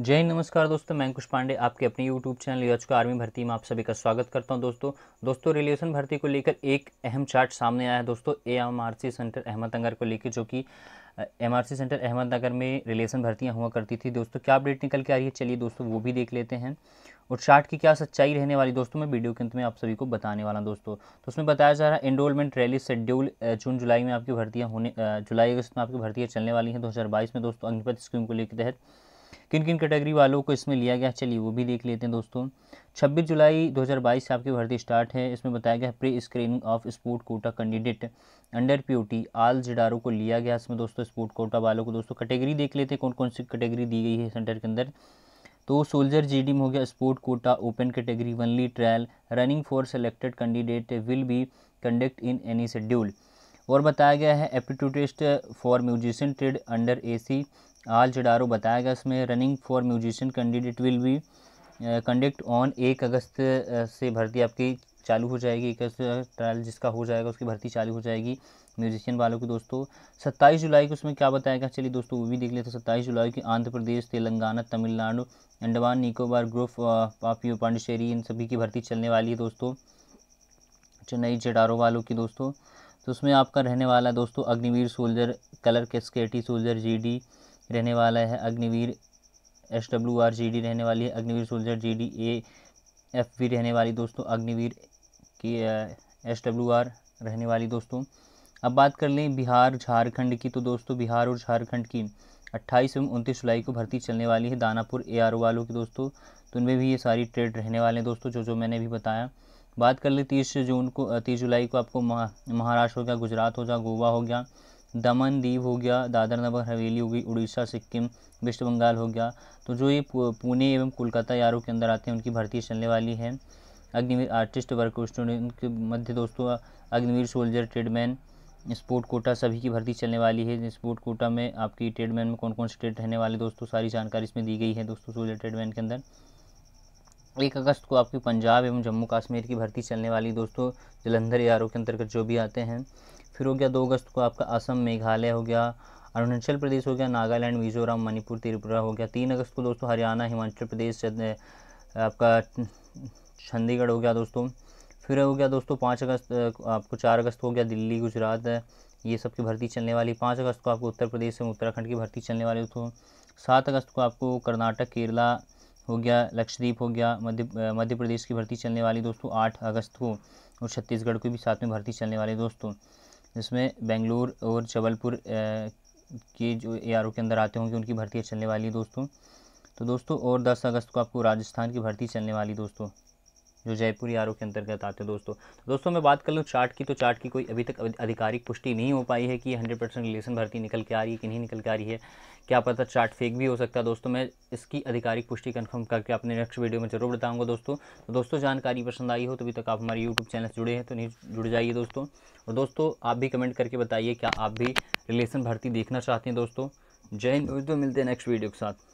जय हिंद नमस्कार दोस्तों मैं कुश पांडे आपके अपने यूट्यूब चैनल योजना आर्मी भर्ती में आप सभी का स्वागत करता हूं दोस्तों दोस्तों रिलेशन भर्ती को लेकर एक अहम चार्ट सामने आया है दोस्तों A M R C centre Ahmednagar को लेकर जो कि M R C centre Ahmednagar में रिलेशन भर्तियाँ हुआ करती थी दोस्तों क्या अपडेट निकल के आ रही है चलिए दोस्तों वो भी देख लेते हैं और चार्ट की क्या सच्चाई रहने वाली दोस्तों मैं वीडियो के अंत में आप सभी को बताने वाला दोस्तों तो उसमें बताया जा रहा है एनरोलमेंट रैली शेड्यूल जून जुलाई में आपकी भर्तियाँ होने जुलाई अगस्त में आपकी भर्तियाँ चलने वाली हैं दो में दोस्तों अग्निपथ स्कीम को लेकर तहत किन किन कैटेगरी वालों को इसमें लिया गया चलिए वो भी देख लेते हैं दोस्तों 26 जुलाई 2022 से आपकी भर्ती स्टार्ट है इसमें बताया गया pre screening of sport quota candidate under प्योटी आल जिडारों को लिया गया इसमें दोस्तों स्पोर्ट कोटा वालों को दोस्तों कैटेगरी देख लेते हैं कौन कौन सी कैटेगरी दी गई है सेंटर के अंदर तो सोल्जर जी हो गया sport quota open category only trial running for selected candidate will be conduct in any schedule और बताया गया है aptitude test for musician trade under AC आल जडारो बताया गया इसमें running for musician candidate will be conduct on एक अगस्त से भर्ती आपकी चालू हो जाएगी एक अगस्त ट्रायल जिसका हो जाएगा उसकी भर्ती चालू हो जाएगी म्यूजिशियन वालों की दोस्तों सत्ताईस जुलाई को उसमें क्या बताया गया चलिए दोस्तों वो भी देख लेते हैं सत्ताईस जुलाई की Andhra Pradesh Telangana Tamil Nadu Andaman Nicobar group of U Pondicherry इन सभी की भर्ती चलने वाली है दोस्तों चेन्नई जडारो वालों की दोस्तों तो उसमें आपका रहने वाला दोस्तों अग्निवीर सोल्जर कलर कैस्केटी सोल्जर जीडी रहने वाला है Agniveer S W R G D रहने वाली है Agniveer soldier G D A F V रहने वाली दोस्तों अग्निवीर की एस डब्ल्यू आर रहने वाली दोस्तों अब बात कर लें बिहार झारखंड की तो दोस्तों बिहार और झारखंड की अट्ठाईस एवं उनतीस जुलाई को भर्ती चलने वाली है दानापुर ए आर वालों की दोस्तों तो उनमें भी ये सारी ट्रेड रहने वाले हैं दोस्तों जो जो मैंने भी बताया बात कर लें तीस जून को तीस जुलाई को आपको महाराष्ट्र हो गया गुजरात हो गया गोवा हो गया दमन दीव हो गया दादर नगर हवेली हो गई उड़ीसा सिक्किम वेस्ट बंगाल हो गया तो जो ये पुणे एवं कोलकाता यारों के अंदर आते हैं उनकी भर्ती चलने वाली है अग्निवीर आर्टिस्ट वर्क स्टूडेंट के मध्य दोस्तों Agniveer soldier tradesman sport quota सभी की भर्ती चलने वाली है स्पोर्ट कोटा में आपकी ट्रेडमैन में कौन कौन से ट्रेड रहने वाले दोस्तों सारी जानकारी इसमें दी गई है दोस्तों सोल्जर ट्रेडमैन के अंदर एक अगस्त को आपकी पंजाब एवं जम्मू कश्मीर की भर्ती चलने वाली दोस्तों जलंधर यारों के अंतर्गत जो भी आते हैं फिर हो गया दो अगस्त को आपका असम मेघालय हो गया अरुणाचल प्रदेश हो गया नागालैंड मिजोरम मणिपुर त्रिपुरा हो गया तीन अगस्त को दोस्तों हरियाणा हिमाचल प्रदेश आपका चंडीगढ़ हो गया दोस्तों फिर हो गया दोस्तों पाँच अगस्त आपको चार अगस्त हो गया दिल्ली गुजरात ये सब की भर्ती चलने वाली पाँच अगस्त को आपको उत्तर प्रदेश एवं उत्तराखंड की भर्ती चलने वाली दोस्तों सात अगस्त को आपको कर्नाटक केरला हो गया लक्षद्वीप हो गया मध्य मध्य प्रदेश की भर्ती चलने वाली दोस्तों आठ अगस्त को और छत्तीसगढ़ को भी साथ में भर्ती चलने वाली दोस्तों जिसमें बेंगलोर और जबलपुर के जो ए के अंदर आते होंगे उनकी भर्ती चलने वाली है दोस्तों तो दोस्तों और दस अगस्त को आपको राजस्थान की भर्ती चलने वाली दोस्तों जो जयपुरी आर के अंतर्गत आते हैं दोस्तों तो दोस्तों मैं बात कर लूँ चार्ट की तो चार्ट की कोई अभी तक आधिकारिक पुष्टि नहीं हो पाई है कि हंड्रेड परसेंट रिलेशन भर्ती निकल के आ रही है कि नहीं निकल के आ रही है क्या पता चार्ट फेक भी हो सकता है दोस्तों मैं इसकी आधिकारिक पुष्टि कन्फर्म करके अपने नेक्स्ट वीडियो में जरूर बताऊँगा दोस्तों तो दोस्तों जानकारी पसंद आई हो तो अभी तक आप हमारे यूट्यूब चैनल से जुड़े हैं तो नहीं जुड़ जाइए दोस्तों और दोस्तों आप भी कमेंट करके बताइए क्या आप भी रिलेशन भर्ती देखना चाहते हैं दोस्तों जय हिंद दोस्तों मिलते हैं नेक्स्ट वीडियो के साथ